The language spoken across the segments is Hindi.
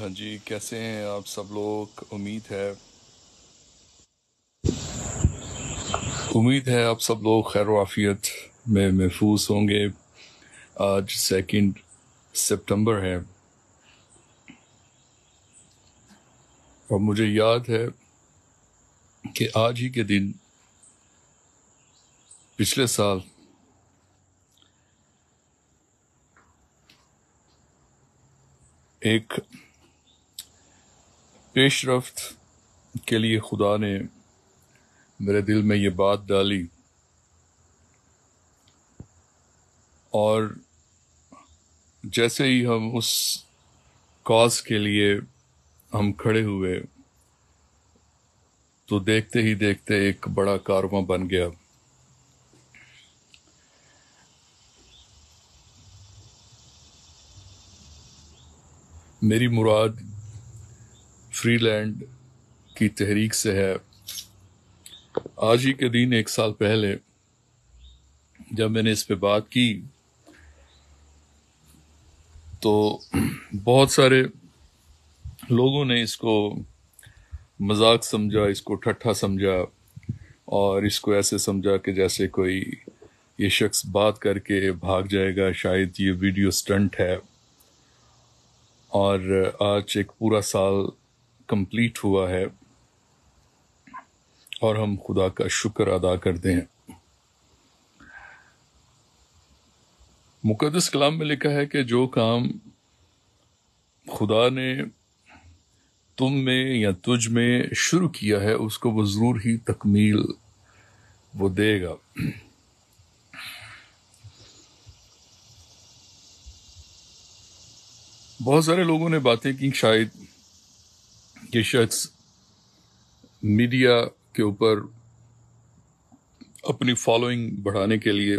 हाँ जी कैसे हैं आप सब लोग उम्मीद है उम्मीद है आप सब लोग खैर वाफियत में महफूज होंगे आज सेकंड सितंबर है और मुझे याद है कि आज ही के दिन पिछले साल एक रफ्त के लिए खुदा ने मेरे दिल में ये बात डाली और जैसे ही हम उस कॉज के लिए हम खड़े हुए तो देखते ही देखते एक बड़ा कारवा बन गया मेरी मुराद फ्रीलैंड की तहरीक से है आज ही के दिन एक साल पहले जब मैंने इस पे बात की तो बहुत सारे लोगों ने इसको मजाक समझा इसको ठट्ठा समझा और इसको ऐसे समझा कि जैसे कोई ये शख्स बात करके भाग जाएगा शायद ये वीडियो स्टंट है और आज एक पूरा साल कंप्लीट हुआ है और हम खुदा का शुक्र अदा करते हैं मुकदस कलाम में लिखा है कि जो काम खुदा ने तुम में या तुझ में शुरू किया है उसको वो ज़रूर ही तकमील वो देगा बहुत सारे लोगों ने बातें की शायद ये शख्स मीडिया के ऊपर अपनी फॉलोइंग बढ़ाने के लिए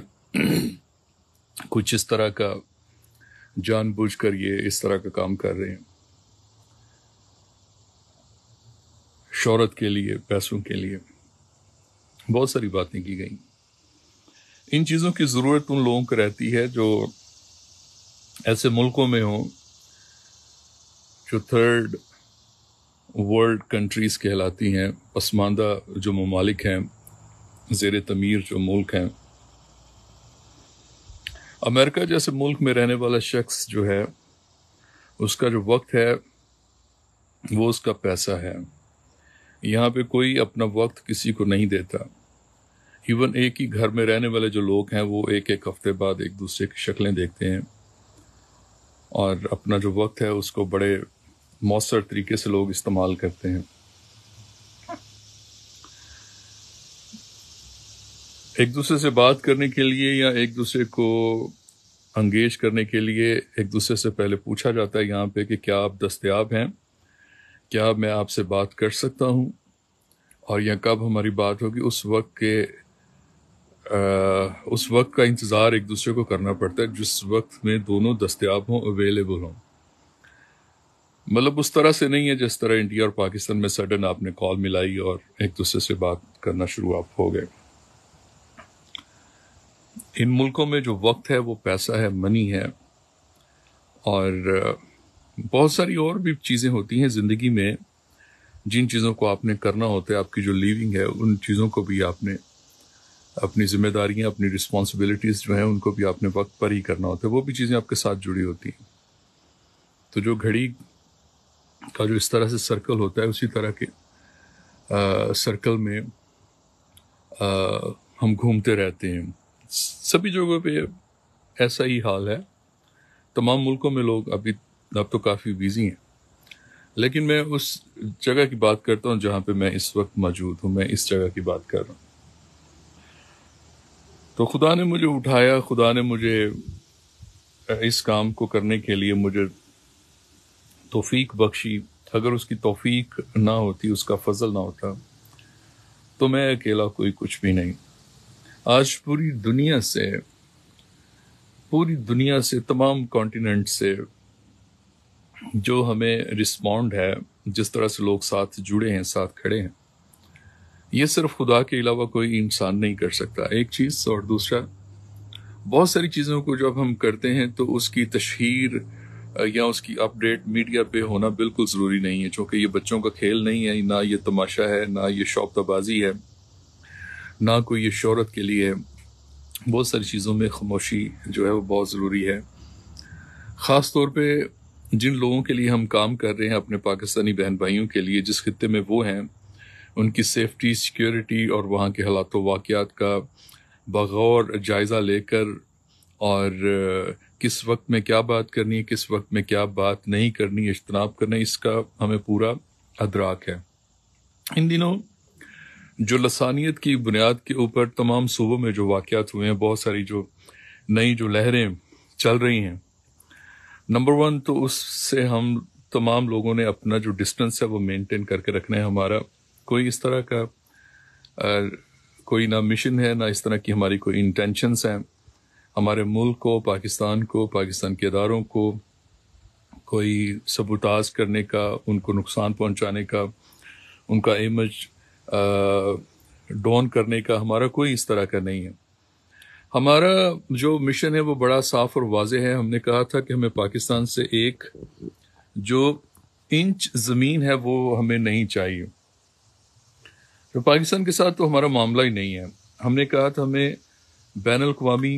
कुछ इस तरह का जानबूझकर ये इस तरह का काम कर रहे हैं शोहरत के लिए पैसों के लिए बहुत सारी बातें की गई इन चीज़ों की ज़रूरत उन लोगों को रहती है जो ऐसे मुल्कों में हों जो थर्ड वर्ल्ड कंट्रीज़ कहलाती हैं पसमानदा जो ममालिक हैं ज़ेर तमीर जो मुल्क हैं अमेरिका जैसे मुल्क में रहने वाला शख्स जो है उसका जो वक्त है वो उसका पैसा है यहाँ पे कोई अपना वक्त किसी को नहीं देता इवन एक ही घर में रहने वाले जो लोग हैं वो एक एक हफ्ते बाद एक दूसरे की शक्लें देखते हैं और अपना जो वक्त है उसको बड़े मौसर तरीके से लोग इस्तेमाल करते हैं एक दूसरे से बात करने के लिए या एक दूसरे को अंगेज करने के लिए एक दूसरे से पहले पूछा जाता है यहाँ पे कि क्या आप दस्तयाब हैं क्या मैं आपसे बात कर सकता हूँ और यह कब हमारी बात होगी उस वक्त के आ, उस वक्त का इंतज़ार एक दूसरे को करना पड़ता है जिस वक्त में दोनों दस्तियाब हों अवेलेबल हों मतलब उस तरह से नहीं है जिस तरह इंडिया और पाकिस्तान में सडन आपने कॉल मिलाई और एक दूसरे से बात करना शुरू आप हो गए इन मुल्कों में जो वक्त है वो पैसा है मनी है और बहुत सारी और भी चीज़ें होती हैं ज़िंदगी में जिन चीज़ों को आपने करना होता है आपकी जो लिविंग है उन चीज़ों को भी आपने अपनी जिम्मेदारियां अपनी रिस्पॉन्सिबिलिटीज़ जो हैं उनको भी आपने वक्त पर ही करना होता है वो भी चीज़ें आपके साथ जुड़ी होती हैं तो जो घड़ी का जो इस तरह से सर्कल होता है उसी तरह के आ, सर्कल में आ, हम घूमते रहते हैं सभी जगहों पे ऐसा ही हाल है तमाम मुल्कों में लोग अभी अब तो काफ़ी बिजी हैं लेकिन मैं उस जगह की बात करता हूँ जहाँ पे मैं इस वक्त मौजूद हूँ मैं इस जगह की बात कर रहा हूँ तो खुदा ने मुझे उठाया खुदा ने मुझे इस काम को करने के लिए मुझे तोफीक बख्शी अगर उसकी तोफीक ना होती उसका फजल ना होता तो मैं अकेला कोई कुछ भी नहीं आज पूरी दुनिया से पूरी दुनिया से तमाम कॉन्टिनेंट से जो हमें रिस्पॉन्ड है जिस तरह से लोग साथ जुड़े हैं साथ खड़े हैं ये सिर्फ खुदा के अलावा कोई इंसान नहीं कर सकता एक चीज़ और दूसरा बहुत सारी चीज़ों को जब हम करते हैं तो उसकी तशहर Uh, या उसकी अपडेट मीडिया पे होना बिल्कुल ज़रूरी नहीं है चूँकि ये बच्चों का खेल नहीं है ना ये तमाशा है ना ये शौकताबाजी है ना कोई ये शहरत के लिए है बहुत सारी चीज़ों में खामोशी जो है वो बहुत ज़रूरी है ख़ास तौर पर जिन लोगों के लिए हम काम कर रहे हैं अपने पाकिस्तानी बहन भाइयों के लिए जिस खत्े में वो हैं उनकी सेफ्टी सिक्योरिटी और वहाँ के हालात वाक़ात का बगौर जायज़ा लेकर और किस वक्त में क्या बात करनी है किस वक्त में क्या बात नहीं करनी इज्तनाब करना इसका हमें पूरा अदराक है इन दिनों जो लसानियत की बुनियाद के ऊपर तमाम सूबों में जो वाक़ात हुए हैं बहुत सारी जो नई जो लहरें चल रही हैं नंबर वन तो उससे हम तमाम लोगों ने अपना जो डिस्टेंस है वो मेंटेन करके रखना है हमारा कोई इस तरह का आ, कोई ना मिशन है ना इस तरह की हमारी कोई इंटेंशंस हैं हमारे मुल्क को पाकिस्तान को पाकिस्तान के इदारों को कोई सबूताज करने का उनको नुकसान पहुंचाने का उनका इमेज डॉन करने का हमारा कोई इस तरह का नहीं है हमारा जो मिशन है वो बड़ा साफ और वाज है हमने कहा था कि हमें पाकिस्तान से एक जो इंच ज़मीन है वो हमें नहीं चाहिए तो पाकिस्तान के साथ तो हमारा मामला ही नहीं है हमने कहा था हमें बैन अवी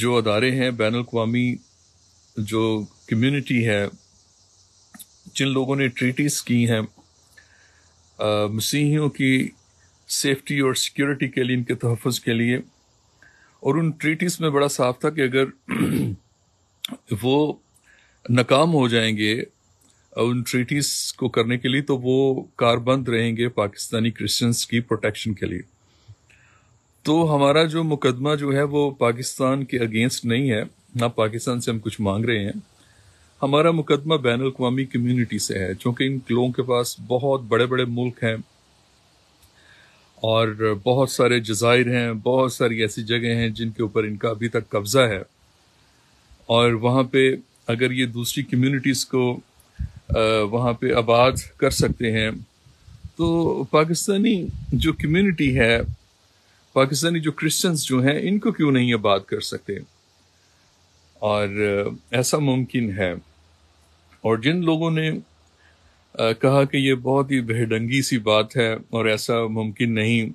जो अदारे हैं बैन अवी जो कम्यूनिटी है जिन लोगों ने ट्रीटीज़ की हैं मसीहियों की सेफ्टी और सिक्योरिटी के लिए इनके तहफ़ के लिए और उन ट्रीटीज़ में बड़ा साफ था कि अगर वो नाकाम हो जाएंगे उन ट्रीटीज़ को करने के लिए तो वो कारबंद रहेंगे पाकिस्तानी क्रिश्चियंस की प्रोटेक्शन के लिए तो हमारा जो मुकदमा जो है वो पाकिस्तान के अगेंस्ट नहीं है ना पाकिस्तान से हम कुछ मांग रहे हैं हमारा मुकदमा बैन अवी कम्यूनिटी से है चूँकि इन लोगों के पास बहुत बड़े बड़े मुल्क हैं और बहुत सारे जजायर हैं बहुत सारी ऐसी जगह हैं जिनके ऊपर इनका अभी तक कब्ज़ा है और वहाँ पे अगर ये दूसरी कम्युनिटीज़ को वहाँ पे आबाद कर सकते हैं तो पाकिस्तानी जो कम्युनिटी है पाकिस्तानी जो क्रिश्चियंस जो हैं इनको क्यों नहीं ये बात कर सकते और ऐसा मुमकिन है और जिन लोगों ने कहा कि ये बहुत ही बेहडंगी सी बात है और ऐसा मुमकिन नहीं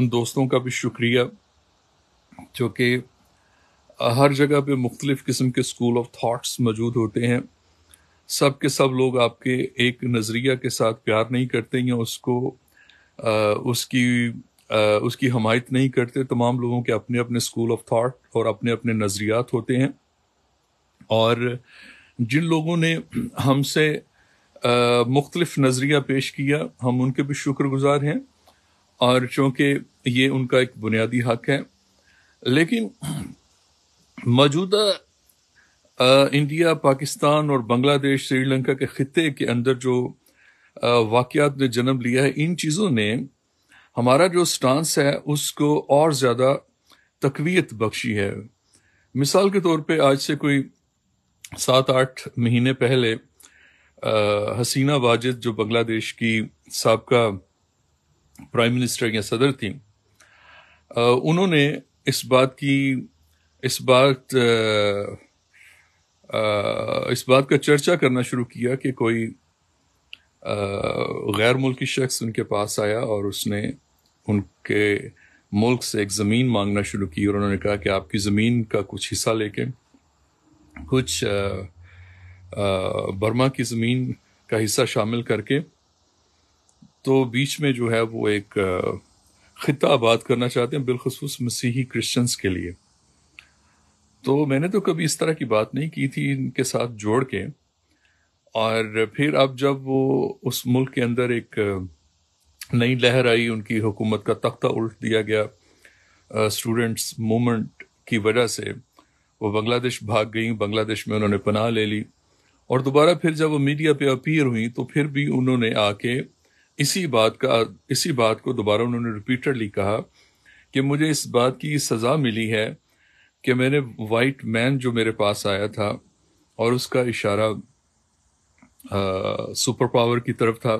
उन दोस्तों का भी शुक्रिया जो कि हर जगह पे मुख्तलिफ़ किस्म के स्कूल ऑफ थाट्स मौजूद होते हैं सब के सब लोग आपके एक नज़रिया के साथ प्यार नहीं करते या उसको आ, उसकी उसकी हमायत नहीं करते तमाम लोगों के अपने अपने स्कूल ऑफ थाट और अपने अपने नज़रियात होते हैं और जिन लोगों ने हमसे मुख्तलफ नज़रिया पेश किया हम उनके भी शुक्रगुजार हैं और चूँकि ये उनका एक बुनियादी हक है लेकिन मौजूदा इंडिया पाकिस्तान और बांग्लादेश श्रीलंका के ख़त्े के अंदर जो वाक़ ने जन्म लिया है इन चीज़ों ने हमारा जो स्टांस है उसको और ज़्यादा तकवीत बख्शी है मिसाल के तौर पे आज से कोई सात आठ महीने पहले आ, हसीना वाजिद जो बांग्लादेश की सबका प्राइम मिनिस्टर या सदर थी आ, उन्होंने इस बात की इस बात आ, इस बात का चर्चा करना शुरू किया कि कोई गैर मुल्की शख्स उनके पास आया और उसने उनके मुल्क से एक ज़मीन मांगना शुरू की और उन्होंने कहा कि आपकी ज़मीन का कुछ हिस्सा लेके कुछ आ, आ, बर्मा की ज़मीन का हिस्सा शामिल करके तो बीच में जो है वो एक ख़िता आबाद करना चाहते हैं बिलखसूस मसीही क्रिश्चियंस के लिए तो मैंने तो कभी इस तरह की बात नहीं की थी इनके साथ जोड़ के और फिर अब जब वो उस मुल्क के अंदर एक नई लहर आई उनकी हुकूमत का तख्ता उल्ट दिया गया स्टूडेंट्स मूवमेंट की वजह से वो बांग्लादेश भाग गई बांग्लादेश में उन्होंने पनाह ले ली और दोबारा फिर जब वो मीडिया पे अपीयर हुई तो फिर भी उन्होंने आके इसी बात का इसी बात को दोबारा उन्होंने रिपीटेडली कहा कि मुझे इस बात की सज़ा मिली है कि मैंने वाइट मैन जो मेरे पास आया था और उसका इशारा सुपर पावर की तरफ था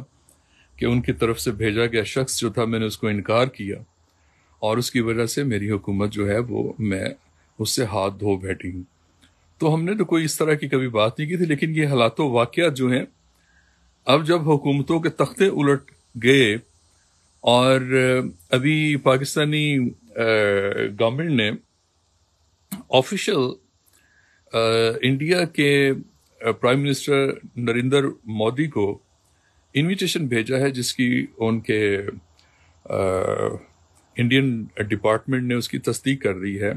कि उनकी तरफ से भेजा गया शख्स जो था मैंने उसको इनकार किया और उसकी वजह से मेरी हुकूमत जो है वो मैं उससे हाथ धो बैठी हूँ तो हमने तो कोई इस तरह की कभी बात नहीं की थी लेकिन ये हालात वाक़ जो हैं अब जब हुकूमतों के तख्ते उलट गए और अभी पाकिस्तानी गवर्नमेंट ने ऑफिशियल इंडिया के प्राइम मिनिस्टर नरेंद्र मोदी को इनविटेशन भेजा है जिसकी उनके इंडियन डिपार्टमेंट ने उसकी तस्दीक कर दी है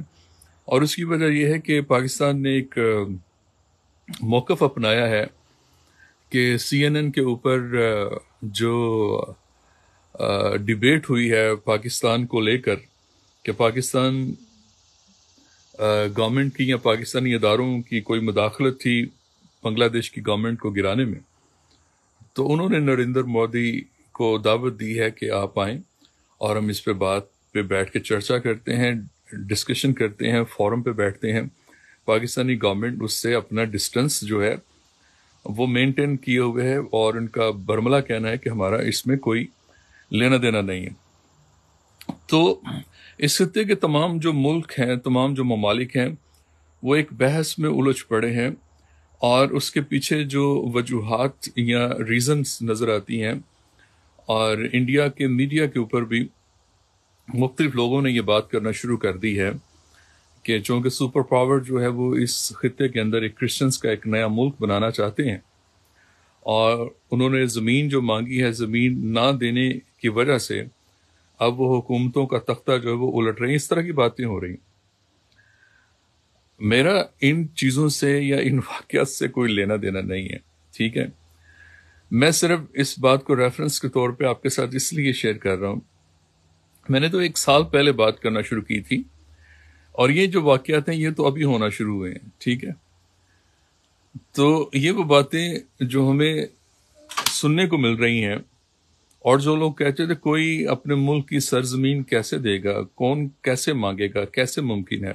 और उसकी वजह यह है कि पाकिस्तान ने एक मौक़ अपनाया है कि सीएनएन के ऊपर जो डिबेट हुई है पाकिस्तान को लेकर कि पाकिस्तान गवर्नमेंट की या पाकिस्तानी इदारों की कोई मुदाखलत थी बांग्लादेश की गवर्नमेंट को गिराने में तो उन्होंने नरेंद्र मोदी को दावत दी है कि आप आए और हम इस पे बात पे बैठ के चर्चा करते हैं डिस्कशन करते हैं फोरम पे बैठते हैं पाकिस्तानी गवर्नमेंट उससे अपना डिस्टेंस जो है वो मेंटेन किए हुए है और उनका बर्मला कहना है कि हमारा इसमें कोई लेना देना नहीं है तो इस खत्ते के तमाम जो मुल्क हैं तमाम जो ममालिक हैं वो एक बहस में उलझ पड़े हैं और उसके पीछे जो वजूहत या रीज़न्स नज़र आती हैं और इंडिया के मीडिया के ऊपर भी मुख्तलिफ लोगों ने यह बात करना शुरू कर दी है कि चूँकि सुपर पावर जो है वो इस खत्े के अंदर एक क्रिश्चियंस का एक नया मुल्क बनाना चाहते हैं और उन्होंने ज़मीन जो मांगी है ज़मीन ना देने की वजह से अब वो हुकूमतों का तख्ता जो है वो उलट रही इस तरह की बातें हो रही मेरा इन चीज़ों से या इन वाक्यात से कोई लेना देना नहीं है ठीक है मैं सिर्फ इस बात को रेफरेंस के तौर पे आपके साथ इसलिए शेयर कर रहा हूं मैंने तो एक साल पहले बात करना शुरू की थी और ये जो वाक्यात हैं ये तो अभी होना शुरू हुए हैं ठीक है तो ये वो बातें जो हमें सुनने को मिल रही हैं और जो लोग कहते थे कोई अपने मुल्क की सरजमीन कैसे देगा कौन कैसे मांगेगा कैसे मुमकिन है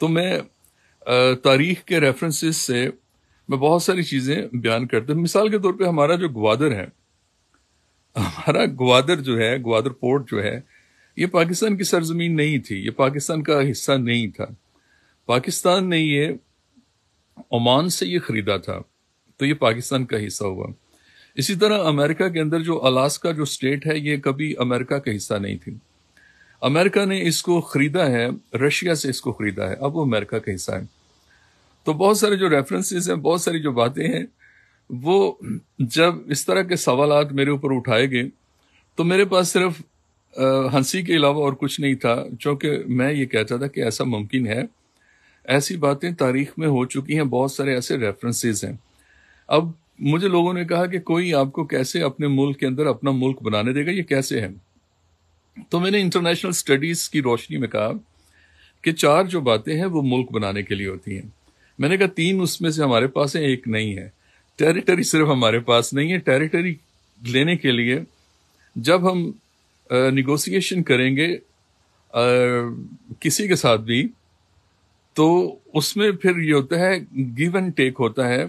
तो मैं तारीख के रेफरेंसेस से मैं बहुत सारी चीज़ें बयान करता हूँ मिसाल के तौर पे हमारा जो ग्वादर है हमारा ग्वादर जो है ग्वादर पोर्ट जो है ये पाकिस्तान की सरजमीन नहीं थी ये पाकिस्तान का हिस्सा नहीं था पाकिस्तान ने ये ओमान से ये ख़रीदा था तो ये पाकिस्तान का हिस्सा हुआ इसी तरह अमेरिका के अंदर जो अलास्का जो स्टेट है ये कभी अमेरिका का हिस्सा नहीं थी अमेरिका ने इसको खरीदा है रशिया से इसको खरीदा है अब वो अमेरिका का हिस्सा है तो बहुत सारे जो रेफरेंसेस हैं बहुत सारी जो बातें हैं वो जब इस तरह के सवाल मेरे ऊपर उठाए गए तो मेरे पास सिर्फ हंसी के अलावा और कुछ नहीं था क्योंकि मैं ये कहता था कि ऐसा मुमकिन है ऐसी बातें तारीख में हो चुकी हैं बहुत सारे ऐसे रेफरेंसेज हैं अब मुझे लोगों ने कहा कि कोई आपको कैसे अपने मुल्क के अंदर अपना मुल्क बनाने देगा ये कैसे है तो मैंने इंटरनेशनल स्टडीज की रोशनी में कहा कि चार जो बातें हैं वो मुल्क बनाने के लिए होती हैं मैंने कहा तीन उसमें से हमारे पास है एक नहीं है टेरिटरी सिर्फ हमारे पास नहीं है टेरिटरी लेने के लिए जब हम निगोसिएशन करेंगे आ, किसी के साथ भी तो उसमें फिर ये होता है गिव एंड टेक होता है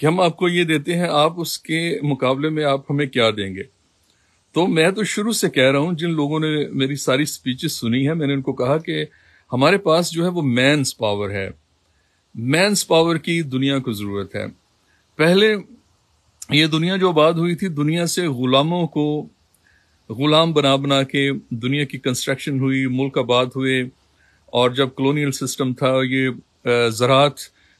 कि हम आपको ये देते हैं आप उसके मुकाबले में आप हमें क्या देंगे तो मैं तो शुरू से कह रहा हूं जिन लोगों ने मेरी सारी स्पीचेस सुनी है मैंने उनको कहा कि हमारे पास जो है वो मैंस पावर है मैंस पावर की दुनिया को जरूरत है पहले ये दुनिया जो आबाद हुई थी दुनिया से गुलामों को गुलाम बना बना के दुनिया की कंस्ट्रक्शन हुई मुल्क आबाद हुए और जब कलोनियल सिस्टम था ये ज़रात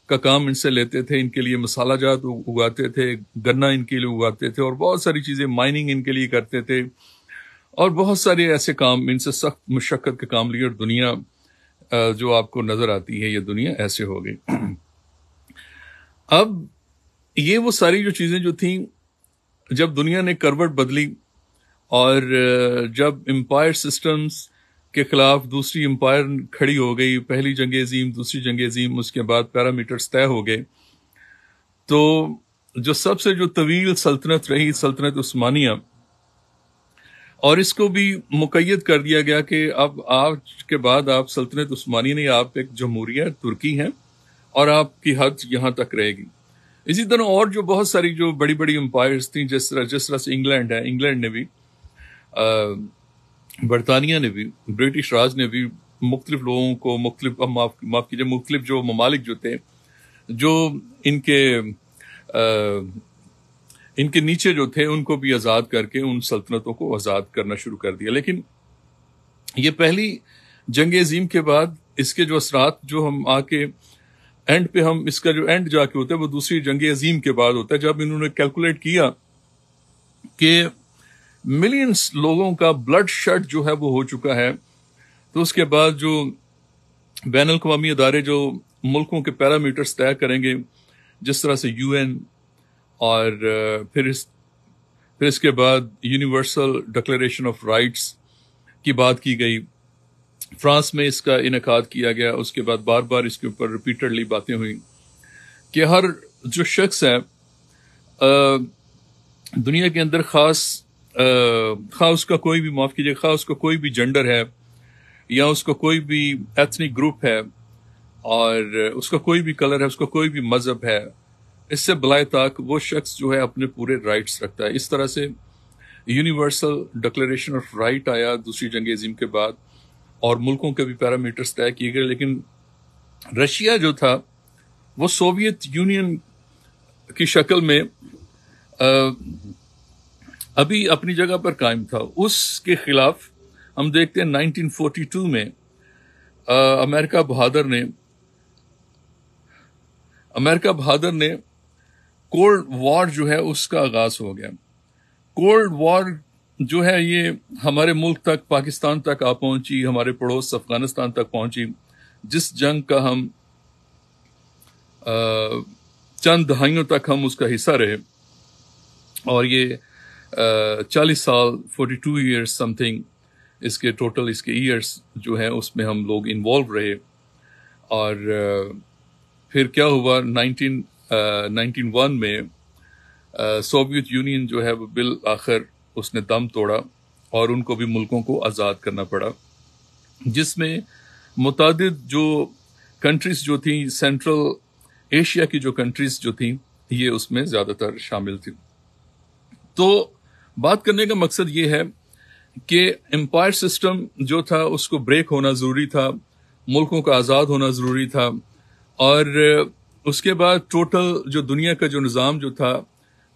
का काम इनसे लेते थे इनके लिए मसाला जात उगाते थे गन्ना इनके लिए उगाते थे और बहुत सारी चीज़ें माइनिंग इनके लिए करते थे और बहुत सारे ऐसे काम इनसे सख्त मशक्क़त के काम लिए और दुनिया जो आपको नज़र आती है ये दुनिया ऐसे हो गई अब ये वो सारी जो चीज़ें जो थी जब दुनिया ने करवट बदली और जब एम्पायर सिस्टम्स के खिलाफ दूसरी एम्पायर खड़ी हो गई पहली जंग अजीम दूसरी जंग अजीम उसके बाद पैरामीटर्स तय हो गए तो जो सबसे जो तवील सल्तनत रही सल्तनत उस्मानिया और इसको भी मुकैद कर दिया गया कि अब आज के बाद आप सल्तनत उस्मानी नहीं आप एक जमहूरिया तुर्की हैं और आपकी हद यहाँ तक रहेगी इसी तरह और जो बहुत सारी जो बड़ी बड़ी एम्पायर्स थी जिस तरह जिस तरह से इंग्लैंड है इंग्लैंड ने भी आ, बरतानिया ने भी ब्रिटिश राज ने भी मुख्तलिफ लोगों को मुख्तलिफ माफ, कीजिए मुख्तलिफ जो ममालिक जो थे जो इनके आ, इनके नीचे जो थे उनको भी आज़ाद करके उन सल्तनतों को आज़ाद करना शुरू कर दिया लेकिन ये पहली जंग अजीम के बाद इसके जो असरात जो हम आके एंड पे हम इसका जो एंड जाके होता है वो दूसरी जंग अजीम के बाद होता है जब इन्होंने कैलकुलेट किया कि मिलियंस लोगों का ब्लड शर्ट जो है वो हो चुका है तो उसके बाद जो बैन अवी अदारे जो मुल्कों के पैरामीटर्स तय करेंगे जिस तरह से यूएन और फिर इस फिर इसके बाद यूनिवर्सल डिक्लेरेशन ऑफ राइट्स की बात की गई फ्रांस में इसका इनका किया गया उसके बाद बार बार इसके ऊपर रिपीटेडली बातें हुई कि हर जो शख्स है दुनिया के अंदर ख़ास खा उसका कोई भी माफ़ कीजिए खा उसका कोई भी जेंडर है या उसका कोई भी एथनिक ग्रुप है और उसका कोई भी कलर है उसका कोई भी मज़हब है इससे बलाए तक वो शख्स जो है अपने पूरे राइट्स रखता है इस तरह से यूनिवर्सल डिक्लेरेशन ऑफ राइट आया दूसरी जंग अजीम के बाद और मुल्कों के भी पैरामीटर्स तय किए गए लेकिन रशिया जो था वो सोवियत यूनियन की शक्ल में आ, अभी अपनी जगह पर कायम था उसके खिलाफ हम देखते हैं 1942 में आ, अमेरिका बहादुर ने अमेरिका बहादुर ने कोल्ड वॉर जो है उसका आगाज हो गया कोल्ड वॉर जो है ये हमारे मुल्क तक पाकिस्तान तक आ पहुंची हमारे पड़ोस अफगानिस्तान तक पहुंची जिस जंग का हम आ, चंद दहाइयों तक हम उसका हिस्सा रहे और ये चालीस साल फोर्टी टू ईयर्स समथिंग इसके टोटल इसके ईयर्स जो हैं उसमें हम लोग इन्वॉल्व रहे और फिर क्या हुआ नाइनटीन नाइनटीन वन में सोवियत यूनियन जो है वो बिल आखिर उसने दम तोड़ा और उनको भी मुल्कों को आज़ाद करना पड़ा जिसमें मुतद जो कंट्रीज़ जो थी सेंट्रल एशिया की जो कंट्रीज़ जो थी ये उसमें ज़्यादातर शामिल थी तो बात करने का मकसद ये है कि एम्पायर सिस्टम जो था उसको ब्रेक होना ज़रूरी था मुल्कों का आज़ाद होना ज़रूरी था और उसके बाद टोटल जो दुनिया का जो निज़ाम जो था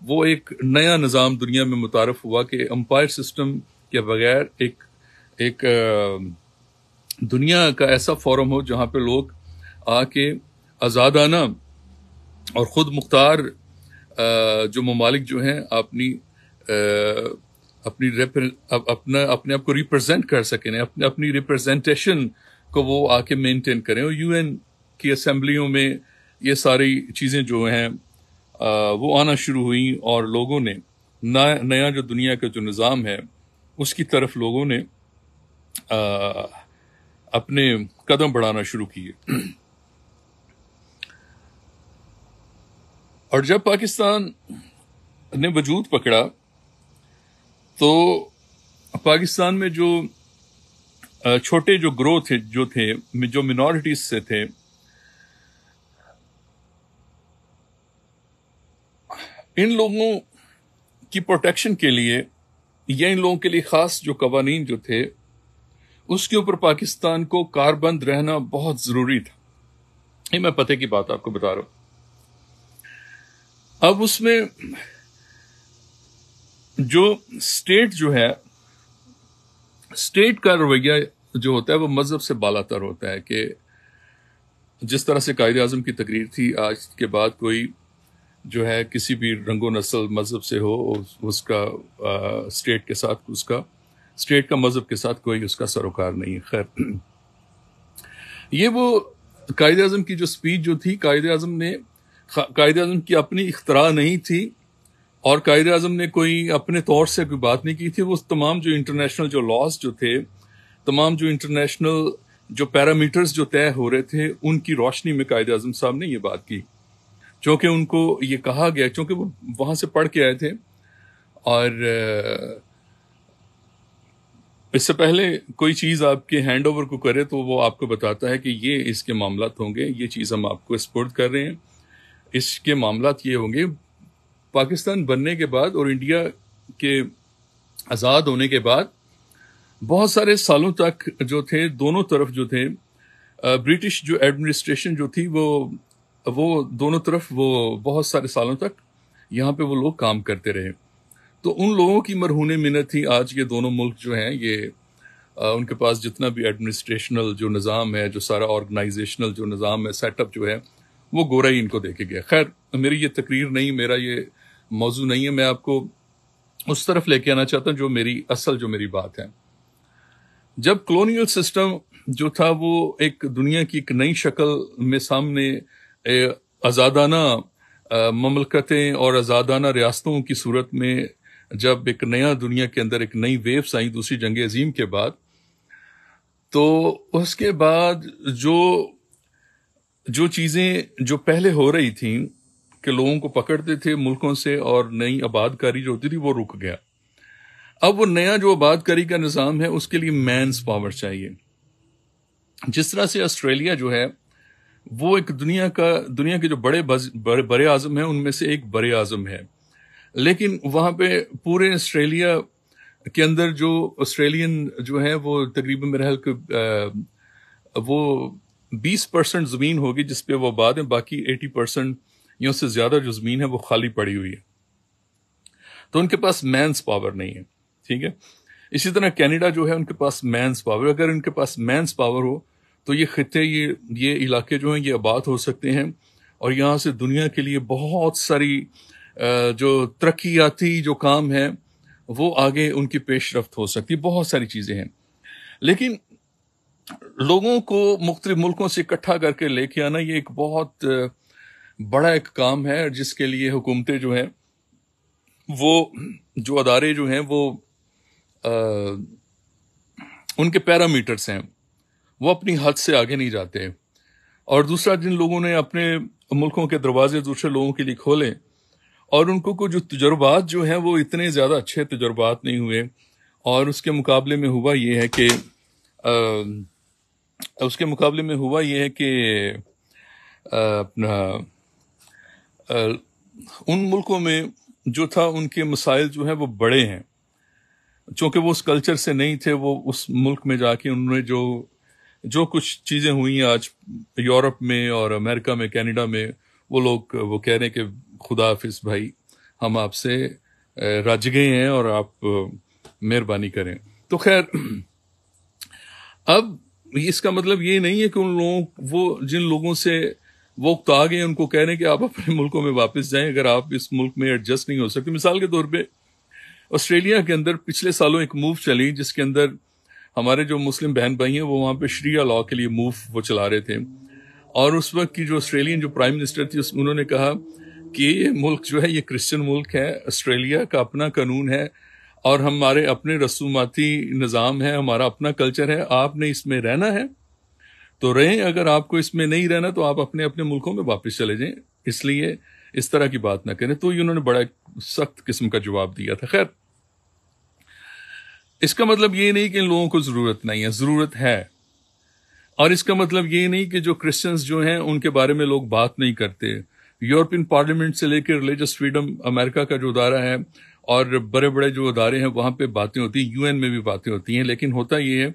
वो एक नया निज़ाम दुनिया में मुतारफ हुआ कि एम्पायर सिस्टम के बगैर एक एक दुनिया का ऐसा फोरम हो जहाँ पे लोग आके आज़ादाना और ख़ुद मुख्तार जो ममालिक जो हैं अपनी अपनी अपना अपने आप को रिप्रेजेंट कर सकें अपनी रिप्रेजेंटेशन को वो आके मेंटेन करें और यूएन की असम्बलियों में ये सारी चीज़ें जो हैं वो आना शुरू हुई और लोगों ने नया जो दुनिया का जो निज़ाम है उसकी तरफ लोगों ने आ, अपने कदम बढ़ाना शुरू किए और जब पाकिस्तान ने वजूद पकड़ा तो पाकिस्तान में जो छोटे जो ग्रो थे जो थे जो मिनोरिटीज से थे इन लोगों की प्रोटेक्शन के लिए या इन लोगों के लिए ख़ास जो कवानीन जो थे उसके ऊपर पाकिस्तान को कारबंद रहना बहुत ज़रूरी था ये मैं पते की बात आपको बता रहा हूं अब उसमें जो स्टेट जो है स्टेट का रवैया जो होता है वो मजहब से बालातर होता है कि जिस तरह से कायद अजम की तकरीर थी आज के बाद कोई जो है किसी भी रंगो नस्ल मज़हब से हो उसका आ, स्टेट के साथ उसका स्टेट का मज़हब के साथ कोई उसका सरोकार नहीं है खैर ये वो कायद अजम की जो स्पीच जो थी कायद अजम ने कायद अजम की अपनी इख्तरा नहीं थी और कायद अजम ने कोई अपने तौर से कोई बात नहीं की थी वो तमाम जो इंटरनेशनल जो लॉज जो थे तमाम जो इंटरनेशनल जो पैरामीटर्स जो तय हो रहे थे उनकी रोशनी में कायद अजम साहब ने ये बात की चूंकि उनको ये कहा गया चूंकि वो वहां से पढ़ के आए थे और इससे पहले कोई चीज़ आपके हैंड ओवर को करे तो वो आपको बताता है कि ये इसके मामला होंगे ये चीज़ हम आपको स्पोर्ट कर रहे हैं इसके मामला ये होंगे पाकिस्तान बनने के बाद और इंडिया के आज़ाद होने के बाद बहुत सारे सालों तक जो थे दोनों तरफ जो थे ब्रिटिश जो एडमिनिस्ट्रेशन जो थी वो वो दोनों तरफ वो बहुत सारे सालों तक यहाँ पे वो लोग काम करते रहे तो उन लोगों की मरहून मिनत थी आज ये दोनों मुल्क जो हैं ये आ, उनके पास जितना भी एडमिनिस्ट्रेशनल जो निज़ाम है जो सारा ऑर्गेनाइजेशनल जो निज़ाम है सेटअप जो है वो गोरा ही इनको देखे गया खैर मेरी ये तकरीर नहीं मेरा ये मौजू नहीं है मैं आपको उस तरफ लेके आना चाहता हूँ जो मेरी असल जो मेरी बात है जब कलोनियल सिस्टम जो था वो एक दुनिया की एक नई शक्ल में सामने आज़ादाना ममलकतें और आज़ादाना रियासतों की सूरत में जब एक नया दुनिया के अंदर एक नई वेव्स आई दूसरी जंग अजीम के बाद तो उसके बाद जो जो चीज़ें जो पहले हो रही थी के लोगों को पकड़ते थे मुल्कों से और नई आबादकारी जो होती थी वो रुक गया अब वो नया जो आबादकारी का निज़ाम है उसके लिए मैंस पावर चाहिए जिस तरह से ऑस्ट्रेलिया जो है वो एक दुनिया का दुनिया के जो बड़े बड़े बड़े आज़म हैं उनमें से एक बड़े आज़म है लेकिन वहाँ पे पूरे ऑस्ट्रेलिया के अंदर जो ऑस्ट्रेलियन जो है वो तकरीबन मेरा हल्क वो बीस परसेंट ज़मीन होगी जिसपे वो आबाद है बाकी एटी परसेंट या उससे ज्यादा जो जमीन है वो खाली पड़ी हुई है तो उनके पास मैंस पावर नहीं है ठीक है इसी तरह कैनेडा जो है उनके पास मैंस पावर अगर उनके पास मैंस पावर हो तो ये खत्े ये ये इलाके जो हैं ये आबाद हो सकते हैं और यहाँ से दुनिया के लिए बहुत सारी जो तरक्याती जो काम है वो आगे उनकी पेश रफ्त हो सकती है बहुत सारी चीज़ें हैं लेकिन लोगों को मुख्तलिफ मुल्कों से इकट्ठा करके लेके आना ये एक बहुत बड़ा एक काम है जिसके लिए हुकूमतें जो हैं वो जो अदारे जो हैं वो आ, उनके पैरामीटर्स हैं वो अपनी हद से आगे नहीं जाते और दूसरा जिन लोगों ने अपने मुल्कों के दरवाजे दूसरे लोगों के लिए खोले और उनको को जो तजुर्बात जो हैं वो इतने ज़्यादा अच्छे तजुर्बात नहीं हुए और उसके मुकाबले में हुआ ये है कि आ, उसके मुकाबले में हुआ ये है कि अपना उन मुल्कों में जो था उनके मसाइल जो हैं वो बड़े हैं चूँकि वो उस कल्चर से नहीं थे वो उस मुल्क में जाके उन्होंने जो जो कुछ चीज़ें हुई हैं आज यूरोप में और अमेरिका में कनाडा में वो लोग वो कह रहे हैं कि खुदा हाफिज भाई हम आपसे रज गए हैं और आप मेहरबानी करें तो खैर अब इसका मतलब ये नहीं है कि उन लोगों वो जिन लोगों से वो आ गए उनको कह रहे हैं कि आप अपने मुल्कों में वापस जाएं अगर आप इस मुल्क में एडजस्ट नहीं हो सकते मिसाल के तौर पे ऑस्ट्रेलिया के अंदर पिछले सालों एक मूव चली जिसके अंदर हमारे जो मुस्लिम बहन भाई हैं वो वहाँ पे श्रिया लॉ के लिए मूव वो चला रहे थे और उस वक्त की जो ऑस्ट्रेलियन जो प्राइम मिनिस्टर थी उन्होंने कहा कि ये मुल्क जो है ये क्रिश्चियन मुल्क है ऑस्ट्रेलिया का अपना कानून है और हमारे अपने रसूमाती निज़ाम है हमारा अपना कल्चर है आपने इसमें रहना है तो रहें अगर आपको इसमें नहीं रहना तो आप अपने अपने मुल्कों में वापस चले जाएं इसलिए इस तरह की बात ना करें तो ये उन्होंने बड़ा सख्त किस्म का जवाब दिया था खैर इसका मतलब ये नहीं कि इन लोगों को ज़रूरत नहीं है ज़रूरत है और इसका मतलब ये नहीं कि जो क्रिश्चियंस जो हैं उनके बारे में लोग बात नहीं करते यूरोपियन पार्लियामेंट से लेकर रिलीजस फ्रीडम अमेरिका का जो अदारा है और बड़े बड़े जो अदारे हैं वहां पे बातें होती हैं यूएन में भी बातें होती हैं लेकिन होता ये है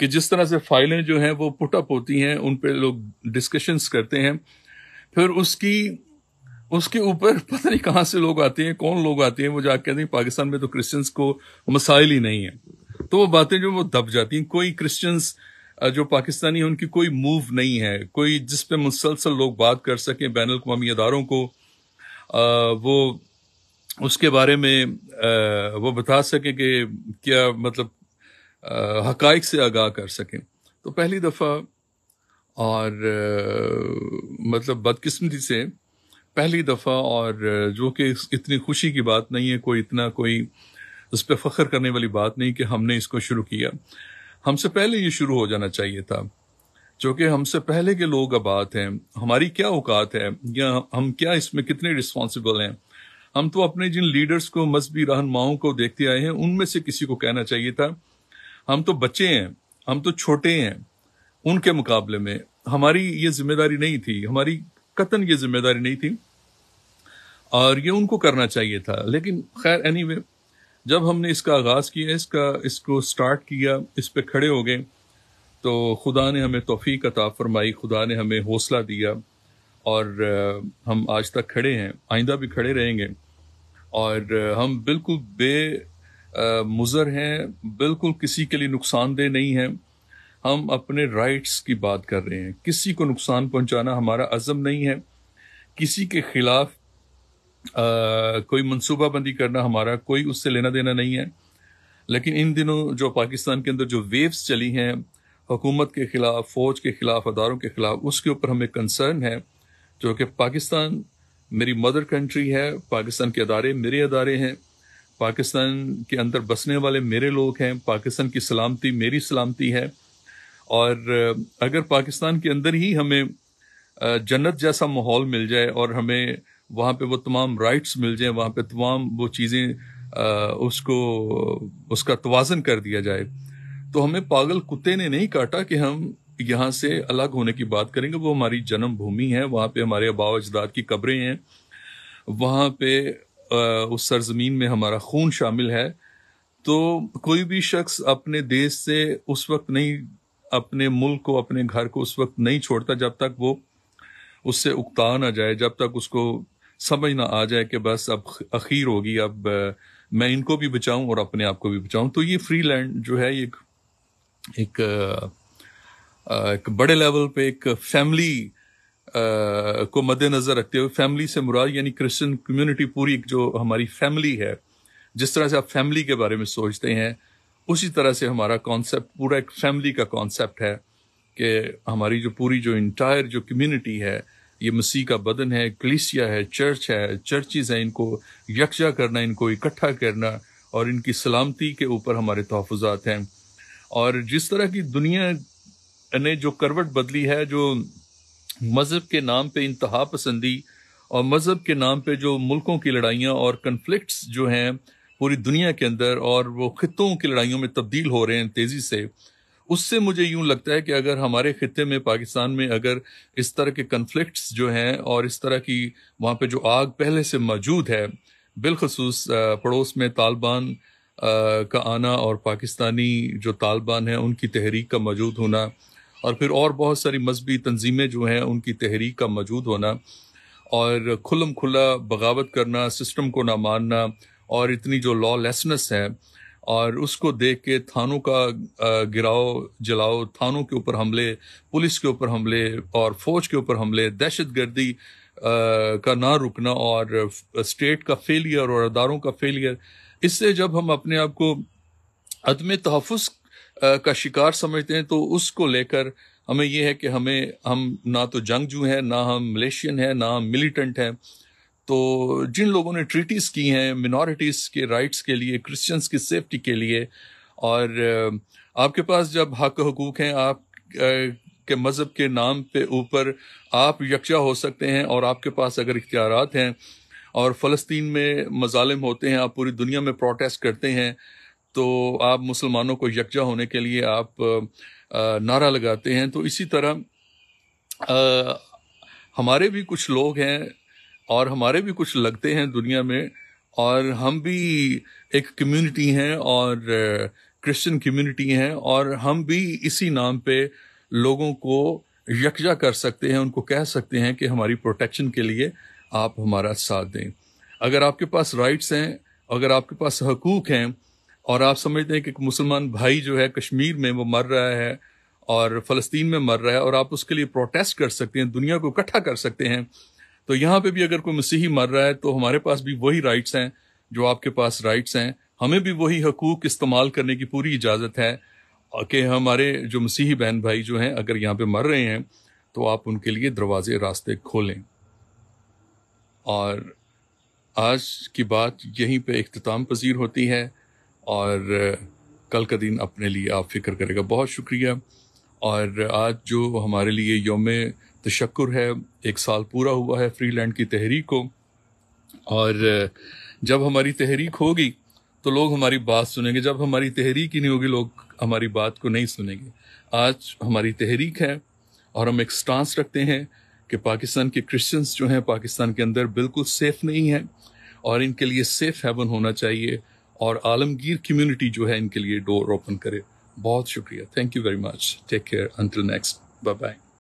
कि जिस तरह से फाइलें जो हैं वो पुटअप होती हैं उन पे लोग डिस्कशंस करते हैं फिर उसकी उसके ऊपर पता नहीं कहाँ से लोग आते हैं कौन लोग आते हैं वो जाके कहते हैं पाकिस्तान में तो क्रिश्चियंस को मसाइल ही नहीं है तो वो बातें जो वो दब जाती हैं कोई क्रिश्चियंस जो पाकिस्तानी है उनकी कोई मूव नहीं है कोई जिस मुसलसल लोग बात कर सकें बैन अवी अदारों को आ, वो उसके बारे में आ, वो बता सकें कि क्या मतलब हकाइक से आगाह कर सकें तो पहली दफ़ा और आ, मतलब बदकिस्मती से पहली दफ़ा और जो कि इतनी खुशी की बात नहीं है कोई इतना कोई उस पर फ़ख्र करने वाली बात नहीं कि हमने इसको शुरू किया हमसे पहले ये शुरू हो जाना चाहिए था जो कि हमसे पहले के लोग आबाद हैं हमारी क्या औकात है या हम क्या इसमें कितने रिस्पॉन्सिबल हैं हम तो अपने जिन लीडर्स को मजहबी रहनुमाओं को देखते आए हैं उनमें से किसी को कहना चाहिए था हम तो बच्चे हैं हम तो छोटे हैं उनके मुकाबले में हमारी ये जिम्मेदारी नहीं थी हमारी कतन ये जिम्मेदारी नहीं थी और ये उनको करना चाहिए था लेकिन खैर एनी anyway, जब हमने इसका आगाज़ किया इसका इसको स्टार्ट किया इस पर खड़े हो गए तो खुदा ने हमें तोफ़ी अता फरमाई खुदा ने हमें हौसला दिया और हम आज तक खड़े हैं आइंदा भी खड़े रहेंगे और हम बिल्कुल बे मुजर हैं बिल्कुल किसी के लिए नुकसानदेह नहीं है हम अपने राइट्स की बात कर रहे हैं किसी को नुकसान पहुंचाना हमारा अज़म नहीं है किसी के खिलाफ आ, कोई मनसूबाबंदी करना हमारा कोई उससे लेना देना नहीं है लेकिन इन दिनों जो पाकिस्तान के अंदर जो वेव्स चली हैं हुकूमत के ख़िलाफ़ फ़ौज के ख़िलाफ़ अदारों के ख़िलाफ़ उसके ऊपर हमें कंसर्न है जो कि पाकिस्तान मेरी मदर कंट्री है पाकिस्तान के अदारे मेरे अदारे हैं पाकिस्तान के अंदर बसने वाले मेरे लोग हैं पाकिस्तान की सलामती मेरी सलामती है और अगर पाकिस्तान के अंदर ही हमें जन्नत जैसा माहौल मिल जाए और हमें वहाँ पे वो तमाम राइट्स मिल जाए वहाँ पे तमाम वो चीज़ें उसको उसका तोज़न कर दिया जाए तो हमें पागल कुत्ते ने नहीं काटा कि हम यहाँ से अलग होने की बात करेंगे वो हमारी जन्मभूमि है वहाँ पे हमारे अबाव अजदाद की कब्रें हैं वहाँ पे उस सरजमीन में हमारा खून शामिल है तो कोई भी शख्स अपने देश से उस वक्त नहीं अपने मुल्क को अपने घर को उस वक्त नहीं छोड़ता जब तक वो उससे उकता ना जाए जब तक उसको समझ ना आ जाए कि बस अब अखीर होगी अब मैं इनको भी बचाऊं और अपने आप को भी बचाऊं तो ये फ्री लैंड जो है एक एक, एक बड़े लेवल पे एक फैमिली को मद्देनजर रखते हुए फैमिली से मुराद यानी क्रिश्चियन कम्युनिटी पूरी जो हमारी फैमिली है जिस तरह से आप फैमिली के बारे में सोचते हैं उसी तरह से हमारा कॉन्सेप्ट पूरा एक फैमिली का कॉन्सेप्ट है कि हमारी जो पूरी जो इंटायर जो कम्युनिटी है ये मसीह का बदन है क्लिसिया है चर्च है चर्चिज हैं इनको यकजा करना इनको इकट्ठा करना और इनकी सलामती के ऊपर हमारे तहफात हैं और जिस तरह की दुनिया ने जो करवट बदली है जो मज़हब के नाम पे इंतहा पसंदी और मज़हब के नाम पे जो मुल्कों की लड़ाइयाँ और कन्फ्लिक्ट जो हैं पूरी दुनिया के अंदर और वो ख़ितों की लड़ाइयों में तब्दील हो रहे हैं तेज़ी से उससे मुझे यूँ लगता है कि अगर हमारे ख़त्े में पाकिस्तान में अगर इस तरह के कन्फ्लिक्ट्स जो हैं और इस तरह की वहाँ पर जो आग पहले से मौजूद है बिलखसूस पड़ोस में तालिबान का आना और पाकिस्तानी जो तालिबान हैं उनकी तहरीक का मौजूद होना और फिर और बहुत सारी मजहबी तंजीमें जो हैं उनकी तहरीक का मौजूद होना और खुलम खुला बगावत करना सिस्टम को ना मानना और इतनी जो लॉ लेसनेस है और उसको देख के थानों का गिराओ जलाओ थानों के ऊपर हमले पुलिस के ऊपर हमले और फौज के ऊपर हमले दहशत गर्दी का ना रुकना और स्टेट का फेलियर और अदारों का फेलियर इससे जब हम अपने आप को अदम तहफ़ का शिकार समझते हैं तो उसको लेकर हमें यह है कि हमें हम ना तो जंगजू हैं ना हम मलेशियन हैं ना हम मिलिटेंट हैं तो जिन लोगों ने ट्रीटीज़ की हैं मिनॉरिटीज़ के राइट्स के लिए क्रिश्चियंस की सेफ्टी के लिए और आपके पास जब हक हकूक हैं आप के मज़हब के नाम पे ऊपर आप यकजा हो सकते हैं और आपके पास अगर इख्तियार हैं और फ़लस्तीन में मजालम होते हैं आप पूरी दुनिया में प्रोटेस्ट करते हैं तो आप मुसलमानों को यकजा होने के लिए आप नारा लगाते हैं तो इसी तरह हमारे भी कुछ लोग हैं और हमारे भी कुछ लगते हैं दुनिया में और हम भी एक कम्युनिटी हैं और क्रिश्चियन कम्युनिटी हैं और हम भी इसी नाम पे लोगों को यकजा कर सकते हैं उनको कह सकते हैं कि हमारी प्रोटेक्शन के लिए आप हमारा साथ दें अगर आपके पास राइट्स हैं अगर आपके पास हकूक़ हैं और आप समझते हैं कि मुसलमान भाई जो है कश्मीर में वो मर रहा है और फ़लस्तीन में मर रहा है और आप उसके लिए प्रोटेस्ट कर सकते हैं दुनिया को इकट्ठा कर सकते हैं तो यहाँ पे भी अगर कोई मसीही मर रहा है तो हमारे पास भी वही राइट्स हैं जो आपके पास राइट्स हैं हमें भी वही हकूक इस्तेमाल करने की पूरी इजाज़त है कि हमारे जो मसीही बहन भाई जो हैं अगर यहाँ पे मर रहे हैं तो आप उनके लिए दरवाजे रास्ते खोलें और आज की बात यहीं पे अख्ताम पजीर होती है और कल का दिन अपने लिए आप फिक्र करेगा बहुत शुक्रिया और आज जो हमारे लिए योम तशक्र है एक साल पूरा हुआ है फ्री लैंड की तहरीक को और जब हमारी तहरीक होगी तो लोग हमारी बात सुनेंगे जब हमारी तहरीक ही नहीं होगी लोग हमारी बात को नहीं सुनेंगे आज हमारी तहरीक है और हम एक स्टांस रखते हैं कि पाकिस्तान के क्रिश्चियंस जो हैं पाकिस्तान के अंदर बिल्कुल सेफ नहीं हैं और इनके लिए सेफ हेवन होना चाहिए और आलमगीर कम्युनिटी जो है इनके लिए डोर ओपन करे बहुत शुक्रिया thank you very much take care until next bye bye